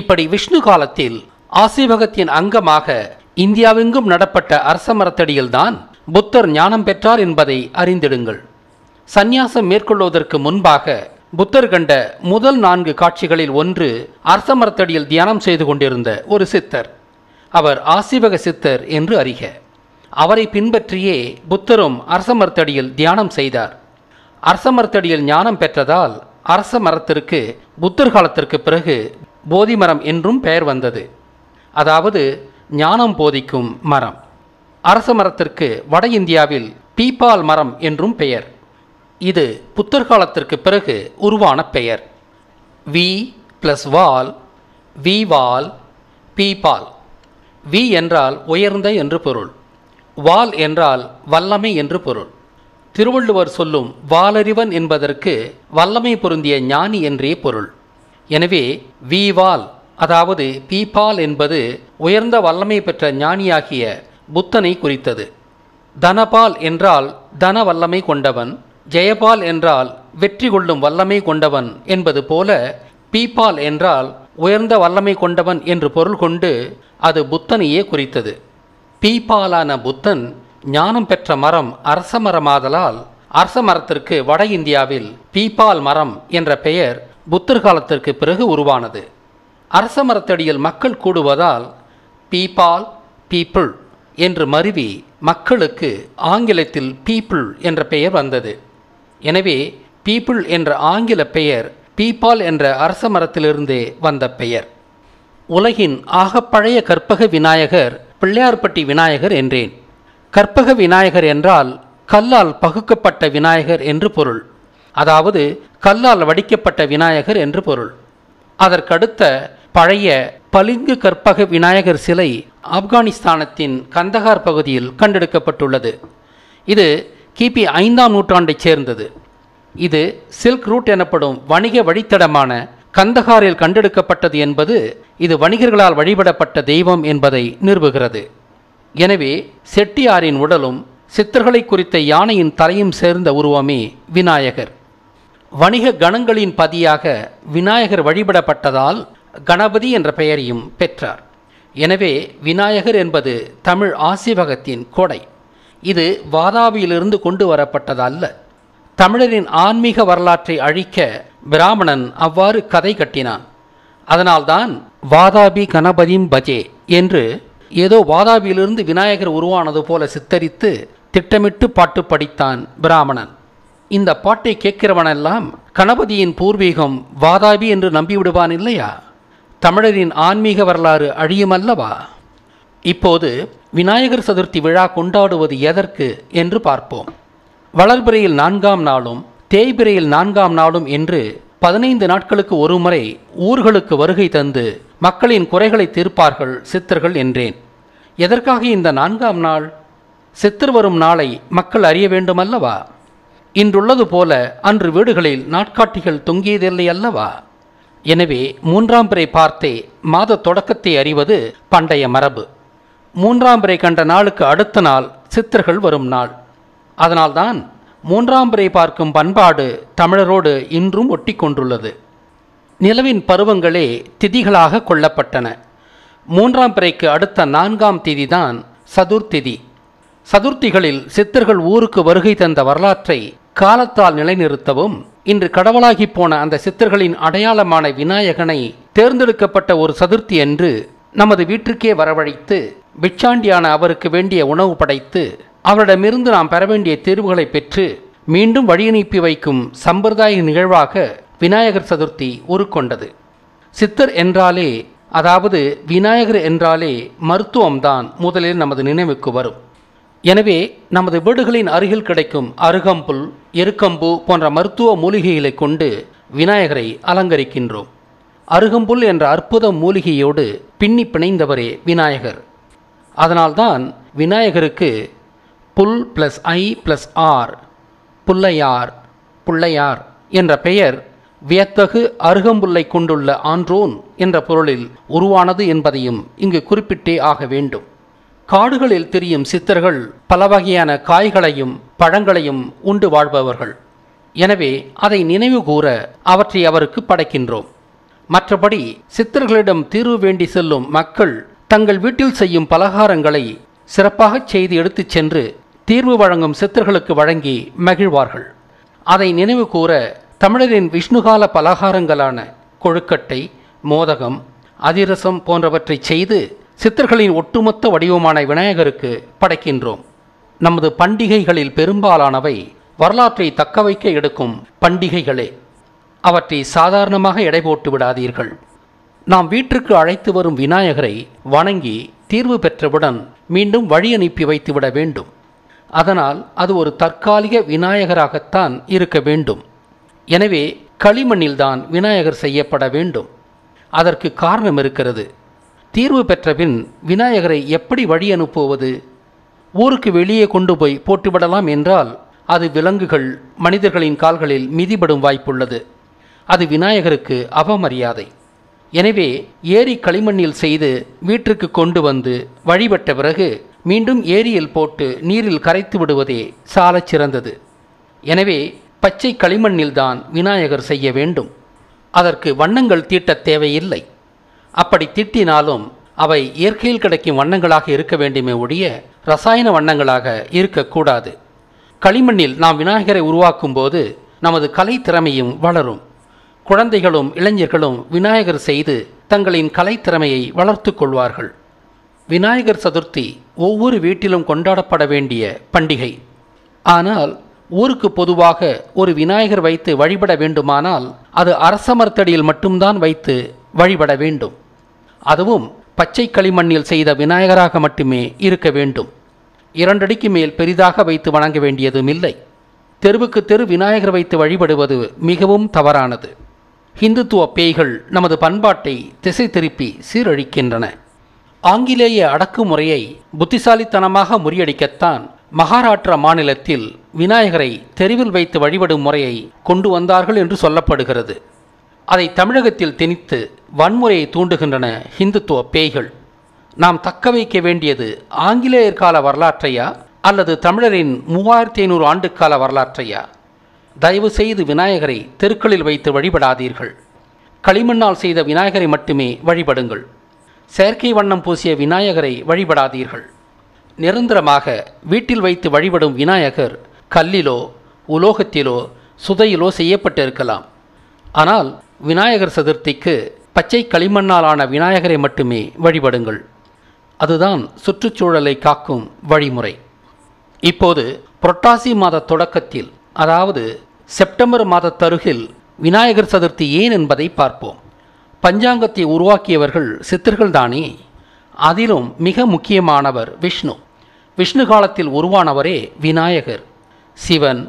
இப்படி விஷ்ணு காலத்தில் ஆசீவகத்தின் அங்கமாக இந்தியாவெங்கும் நடப்பட்ட அரச மரத்தடியில்தான் புத்தர் ஞானம் பெற்றார் என்பதை அறிந்திடுங்கள் சந்நியாசம் மேற்கொள்வதற்கு முன்பாக புத்தர் கண்ட முதல் நான்கு காட்சிகளில் ஒன்று அரச மரத்தடியில் தியானம் செய்து கொண்டிருந்த ஒரு சித்தர் அவர் ஆசீவக சித்தர் என்று அறிக அவரை பின்பற்றியே புத்தரும் அரச மரத்தடியில் தியானம் செய்தார் அரச மரத்தடியில் ஞானம் பெற்றதால் அரச மரத்திற்கு புத்தர் காலத்திற்கு பிறகு போதி மரம் என்றும் பெயர் வந்தது அதாவது ஞானம் போதிக்கும் மரம் அரச மரத்திற்கு வட இந்தியாவில் பீப்பால் மரம் என்றும் பெயர் இது புத்தர் காலத்திற்கு பிறகு உருவான பெயர் வி ப்ளஸ் வால் வி வால் பீபால் வி என்றால் உயர்ந்த என்று பொருள் வால் என்றால் வல்லமை என்று பொருள் திருவள்ளுவர் சொல்லும் வாலறிவன் என்பதற்கு வல்லமை பொருந்திய ஞானி என்றே பொருள் எனவே வீவால் அதாவது பீபால் என்பது உயர்ந்த வல்லமை பெற்ற ஞானியாகிய புத்தனை குறித்தது தனபால் என்றால் தன வல்லமை கொண்டவன் ஜெயபால் என்றால் வெற்றி கொள்ளும் வல்லமை கொண்டவன் என்பது போல பீபால் என்றால் உயர்ந்த வல்லமை கொண்டவன் என்று பொருள் கொண்டு அது புத்தனையே குறித்தது பீபாலான புத்தன் ஞானம் பெற்ற மரம் அரச மரமாதலால் அரச மரத்திற்கு வட இந்தியாவில் பீபால் மரம் என்ற பெயர் புத்தர் காலத்திற்கு பிறகு உருவானது அரச மரத்தடியில் மக்கள் கூடுவதால் பீபால் பீப்புள் என்று மருவி மக்களுக்கு ஆங்கிலத்தில் பீப்புள் என்ற பெயர் வந்தது எனவே பீப்புள் என்ற ஆங்கில பெயர் பீப்பால் என்ற அரச மரத்திலிருந்தே வந்த பெயர் உலகின் ஆகப்பழைய கற்பக விநாயகர் பிள்ளையார்பட்டி விநாயகர் என்றேன் கற்பக விநாயகர் என்றால் கல்லால் பகுக்கப்பட்ட விநாயகர் என்று பொருள் அதாவது கல்லால் வடிக்கப்பட்ட விநாயகர் என்று பொருள் அதற்கடுத்த பழைய பளிங்கு கற்பக விநாயகர் சிலை ஆப்கானிஸ்தானத்தின் கந்தகார் பகுதியில் கண்டெடுக்கப்பட்டுள்ளது இது கிபி ஐந்தாம் நூற்றாண்டைச் சேர்ந்தது இது சில்க் ரூட் எனப்படும் வணிக வழித்தடமான கந்தகாரில் கண்டெடுக்கப்பட்டது என்பது இது வணிகர்களால் வழிபடப்பட்ட தெய்வம் என்பதை நிறுவுகிறது எனவே செட்டியாரின் உடலும் சித்தர்களை குறித்த யானையின் தலையும் சேர்ந்த உருவமே விநாயகர் வணிக கணங்களின் பதியாக விநாயகர் வழிபடப்பட்டதால் கணபதி என்ற பெயரையும் பெற்றார் எனவே விநாயகர் என்பது தமிழ் ஆசிவகத்தின் கொடை இது வாதாபியிலிருந்து கொண்டு வரப்பட்டதல்ல தமிழரின் ஆன்மீக வரலாற்றை அழிக்க பிராமணன் அவ்வாறு கதை கட்டினான் அதனால்தான் வாதாபி கணபதியும் பஜே என்று ஏதோ வாதாபியிலிருந்து விநாயகர் உருவானது போல சித்தரித்து திட்டமிட்டு பாட்டு படித்தான் பிராமணன் இந்த பாட்டை கேட்கிறவனெல்லாம் கணபதியின் பூர்வீகம் வாதாபி என்று நம்பிவிடுவான் இல்லையா தமிழரின் ஆன்மீக வரலாறு அழியுமல்லவா இப்போது விநாயகர் சதுர்த்தி விழா கொண்டாடுவது எதற்கு என்று பார்ப்போம் வளர்பிறையில் நான்காம் நாளும் தேய்பிறையில் நான்காம் நாளும் என்று பதினைந்து நாட்களுக்கு ஒருமுறை ஊர்களுக்கு வருகை தந்து மக்களின் குறைகளை தீர்ப்பார்கள் சித்தர்கள் என்றேன் எதற்காக இந்த நான்காம் நாள் சித்தர் வரும் நாளை மக்கள் அறிய வேண்டுமல்லவா இன்றுள்ளது போல அன்று வீடுகளில் நாட்காட்டிகள் தொங்கியதில்லை அல்லவா எனவே மூன்றாம் பிறை பார்த்தே மாத தொடக்கத்தை அறிவது பண்டைய மரபு மூன்றாம் பிறை கண்ட நாளுக்கு அடுத்த நாள் சித்தர்கள் வரும் நாள் அதனால்தான் மூன்றாம் பிறை பார்க்கும் பண்பாடு தமிழரோடு இன்றும் ஒட்டி கொண்டுள்ளது நிலவின் பருவங்களே திதிகளாக கொள்ளப்பட்டன மூன்றாம் பிறைக்கு அடுத்த நான்காம் திதி தான் சதுர்த்திதி சதுர்த்திகளில் சித்தர்கள் ஊருக்கு வருகை தந்த வரலாற்றை காலத்தால் நிலைநிறுத்தவும் இன்று கடவுளாகி போன அந்த சித்தர்களின் அடையாளமான விநாயகனை தேர்ந்தெடுக்கப்பட்ட ஒரு சதுர்த்தி என்று நமது வீட்டிற்கே வரவழைத்து பிச்சாண்டியான அவருக்கு வேண்டிய உணவு படைத்து அவரிடமிருந்து நாம் பெற வேண்டிய தேர்வுகளை பெற்று மீண்டும் வழியனுப்பி வைக்கும் சம்பிரதாய நிகழ்வாக விநாயகர் சதுர்த்தி உருக்கொண்டது சித்தர் என்றாலே அதாவது விநாயகர் என்றாலே மருத்துவம்தான் முதலில் நமது நினைவுக்கு வரும் எனவே நமது வீடுகளின் அருகில் கிடைக்கும் அருகம்புல் எருக்கம்பு போன்ற மருத்துவ மூலிகைகளை கொண்டு விநாயகரை அலங்கரிக்கின்றோம் அருகம்புல் என்ற அற்புத மூலிகையோடு பின்னி பிணைந்தவரே விநாயகர் அதனால்தான் விநாயகருக்கு புல் பிளஸ் ஐ பிளஸ் ஆர் புல்லையார் புள்ளையார் என்ற பெயர் வியத்தகு அருகம்புல்லை கொண்டுள்ள ஆன்றோன் என்ற பொருளில் உருவானது என்பதையும் இங்கு குறிப்பிட்டே ஆக வேண்டும் காடுகளில் திரியும் சித்தர்கள் பல வகையான காய்களையும் பழங்களையும் உண்டு வாழ்பவர்கள் எனவே அதை நினைவு கூற அவற்றை அவருக்கு படைக்கின்றோம் மற்றபடி சித்தர்களிடம் தீர்வு வேண்டி செல்லும் மக்கள் தங்கள் வீட்டில் செய்யும் பலகாரங்களை சிறப்பாக செய்து எடுத்துச் சென்று தீர்வு வழங்கும் சித்தர்களுக்கு வழங்கி மகிழ்வார்கள் அதை நினைவு கூற தமிழரின் விஷ்ணுகால பலகாரங்களான கொழுக்கட்டை மோதகம் அதிரசம் போன்றவற்றை செய்து சித்தர்களின் ஒட்டுமொத்த வடிவமான விநாயகருக்கு படைக்கின்றோம் நமது பண்டிகைகளில் பெரும்பாலானவை வரலாற்றை தக்கவைக்க எடுக்கும் பண்டிகைகளே அவற்றை சாதாரணமாக எடை போட்டு விடாதீர்கள் நாம் வீட்டிற்கு அழைத்து வரும் விநாயகரை வணங்கி தீர்வு பெற்றவுடன் மீண்டும் வழி அனுப்பி வைத்துவிட வேண்டும் அதனால் அது ஒரு தற்காலிக விநாயகராகத்தான் இருக்க வேண்டும் எனவே களிமண்ணில்தான் விநாயகர் செய்யப்பட வேண்டும் அதற்கு காரணம் இருக்கிறது தீர்வு பெற்றபின் விநாயகரை எப்படி வழி அனுப்புவது ஊருக்கு வெளியே கொண்டு போய் போட்டுவிடலாம் என்றால் அது விலங்குகள் மனிதர்களின் கால்களில் மிதிபடும் வாய்ப்புள்ளது அது விநாயகருக்கு அவமரியாதை எனவே ஏரி களிமண்ணில் செய்து வீட்டிற்கு கொண்டு வந்து வழிபட்ட பிறகு மீண்டும் ஏரியில் போட்டு நீரில் கரைத்து விடுவதே சாலச் சிறந்தது எனவே பச்சை களிமண்ணில்தான் விநாயகர் செய்ய வேண்டும் அதற்கு வண்ணங்கள் தீட்டத் தேவையில்லை அப்படி திட்டினாலும் அவை இயற்கையில் கிடைக்கும் வண்ணங்களாக இருக்க வேண்டுமே ஒழிய ரசாயன வண்ணங்களாக இருக்கக்கூடாது களிமண்ணில் நாம் விநாயகரை உருவாக்கும் போது நமது கலை திறமையும் வளரும் குழந்தைகளும் இளைஞர்களும் விநாயகர் செய்து தங்களின் கலைத்திறமையை வளர்த்து கொள்வார்கள் விநாயகர் சதுர்த்தி ஒவ்வொரு வீட்டிலும் கொண்டாடப்பட வேண்டிய பண்டிகை ஆனால் ஊருக்கு பொதுவாக ஒரு விநாயகர் வைத்து வழிபட வேண்டுமானால் அது அரசமர்த்தடியில் மட்டும்தான் வைத்து வழிபட வேண்டும் அதுவும் பச்சை களிமண்ணில் செய்த விநாயகராக மட்டுமே இருக்க வேண்டும் இரண்டடிக்கு மேல் பெரிதாக வைத்து வணங்க வேண்டியதும் இல்லை தெருவுக்கு தெரு விநாயகர் வைத்து வழிபடுவது மிகவும் தவறானது இந்துத்துவ பேய்கள் நமது பண்பாட்டை திசை திருப்பி சீரழிக்கின்றன ஆங்கிலேய அடக்குமுறையை புத்திசாலித்தனமாக முறியடிக்கத்தான் மகாராஷ்டிரா மாநிலத்தில் விநாயகரை தெருவில் வைத்து வழிபடும் முறையை கொண்டு வந்தார்கள் என்று சொல்லப்படுகிறது அதை தமிழகத்தில் திணித்து வன்முறையை தூண்டுகின்றன இந்துத்துவ பேய்கள் நாம் தக்க வைக்க வேண்டியது ஆங்கிலேயர் கால வரலாற்றையா அல்லது தமிழரின் மூவாயிரத்தி ஐநூறு ஆண்டுக்கால வரலாற்றையா தயவு செய்து விநாயகரை தெருக்களில் வைத்து வழிபடாதீர்கள் களிமண்ணால் செய்த விநாயகரை மட்டுமே வழிபடுங்கள் செயற்கை வண்ணம் பூசிய விநாயகரை வழிபடாதீர்கள் நிரந்தரமாக வீட்டில் வைத்து வழிபடும் விநாயகர் கல்லிலோ உலோகத்திலோ சுதையிலோ செய்யப்பட்டிருக்கலாம் ஆனால் விநாயகர் சதுர்த்திக்கு பச்சை களிமண்ணாலான விநாயகரை மட்டுமே வழிபடுங்கள் அதுதான் சுற்றுச்சூழலை காக்கும் வழிமுறை இப்போது புரட்டாசி மாத தொடக்கத்தில் அதாவது செப்டம்பர் மாத தருகில் விநாயகர் சதுர்த்தி ஏன் என்பதை பார்ப்போம் பஞ்சாங்கத்தை உருவாக்கியவர்கள் சித்தர்கள் தானே அதிலும் மிக முக்கியமானவர் விஷ்ணு விஷ்ணு காலத்தில் உருவானவரே விநாயகர் சிவன்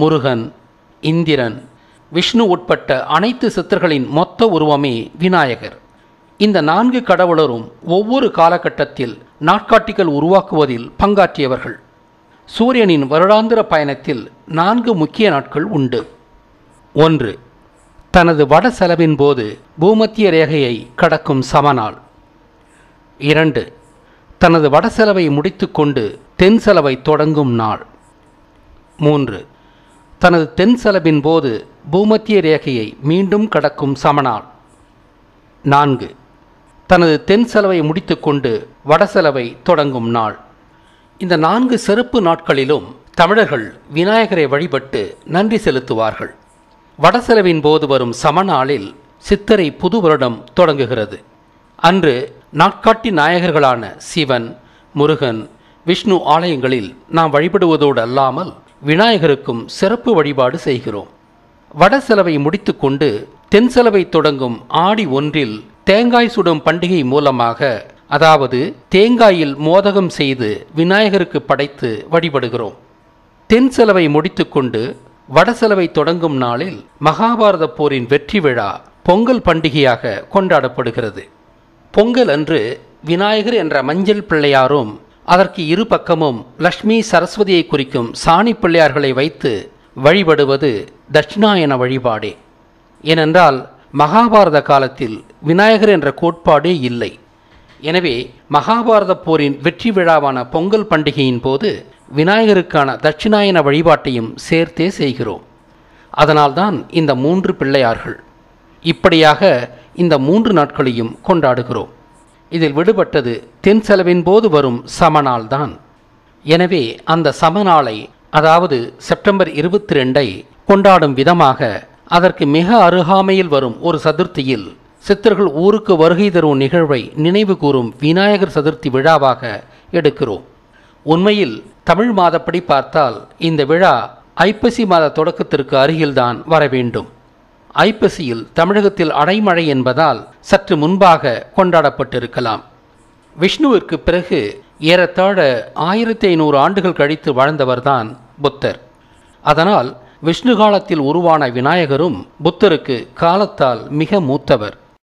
முருகன் இந்திரன் விஷ்ணு உட்பட்ட அனைத்து சித்தர்களின் மொத்த உருவமே விநாயகர் இந்த நான்கு கடவுளரும் ஒவ்வொரு காலகட்டத்தில் நாட்காட்டிகள் உருவாக்குவதில் பங்காற்றியவர்கள் சூரியனின் வருடாந்திர பயணத்தில் நான்கு முக்கிய நாட்கள் உண்டு ஒன்று தனது வட செலவின் போது பூமத்திய ரேகையை கடக்கும் சமநாள் இரண்டு தனது வட செலவை முடித்துக்கொண்டு தென் செலவை தொடங்கும் நாள் மூன்று தனது தென் செலவின் போது பூமத்திய ரேகையை மீண்டும் கடக்கும் சமனால் நான்கு தனது தென் செலவை முடித்துக்கொண்டு வட செலவை தொடங்கும் நாள் இந்த நான்கு செருப்பு நாட்களிலும் தமிழர்கள் விநாயகரை வழிபட்டு நன்றி செலுத்துவார்கள் வடசெலவின் போது வரும் சமநாளில் சித்தரை புது வருடம் தொடங்குகிறது அன்று நாட்காட்டி நாயகர்களான சிவன் முருகன் விஷ்ணு ஆலயங்களில் நாம் வழிபடுவதோடு அல்லாமல் விநாயகருக்கும் சிறப்பு வழிபாடு செய்கிறோம் வட செலவை முடித்துக்கொண்டு தென் செலவை தொடங்கும் ஆடி ஒன்றில் தேங்காய் சுடும் பண்டிகை மூலமாக அதாவது தேங்காயில் மோதகம் செய்து விநாயகருக்கு படைத்து வழிபடுகிறோம் தென் செலவை முடித்துக்கொண்டு வட செலவை தொடங்கும் நாளில் மகாபாரத போரின் வெற்றி விழா பொங்கல் பண்டிகையாக கொண்டாடப்படுகிறது பொங்கல் அன்று விநாயகர் என்ற மஞ்சள் பிள்ளையாரும் அதற்கு இரு பக்கமும் லக்ஷ்மி சரஸ்வதியை குறிக்கும் சாணி பிள்ளையார்களை வைத்து வழிபடுவது தட்சிணாயன வழிபாடே ஏனென்றால் மகாபாரத காலத்தில் விநாயகர் என்ற கோட்பாடே இல்லை எனவே மகாபாரத போரின் வெற்றி விழாவான பொங்கல் பண்டிகையின் போது விநாயகருக்கான தட்சிணாயன வழிபாட்டையும் சேர்த்தே செய்கிறோம் அதனால்தான் இந்த மூன்று பிள்ளையார்கள் இப்படியாக இந்த மூன்று நாட்களையும் கொண்டாடுகிறோம் இதில் விடுபட்டது தென் செலவின் போது வரும் சமநாள்தான் எனவே அந்த சமநாளை அதாவது செப்டம்பர் இருபத்தி ரெண்டை கொண்டாடும் விதமாக அதற்கு மிக அருகாமையில் வரும் ஒரு சதுர்த்தியில் சித்தர்கள் ஊருக்கு வருகை தரும் நிகழ்வை நினைவு கூறும் விநாயகர் சதுர்த்தி விழாவாக எடுக்கிறோம் உண்மையில் தமிழ் மாதப்படி பார்த்தால் இந்த விழா ஐப்பசி மாத தொடக்கத்திற்கு அருகில்தான் வர வேண்டும் ஐப்பசியில் தமிழகத்தில் அடைமழை என்பதால் சற்று முன்பாக கொண்டாடப்பட்டிருக்கலாம் விஷ்ணுவிற்கு பிறகு ஏறத்தாழ ஆயிரத்தி ஐநூறு ஆண்டுகள் கழித்து வாழ்ந்தவர்தான் புத்தர் அதனால் விஷ்ணு காலத்தில் உருவான விநாயகரும் புத்தருக்கு காலத்தால் மிக மூத்தவர்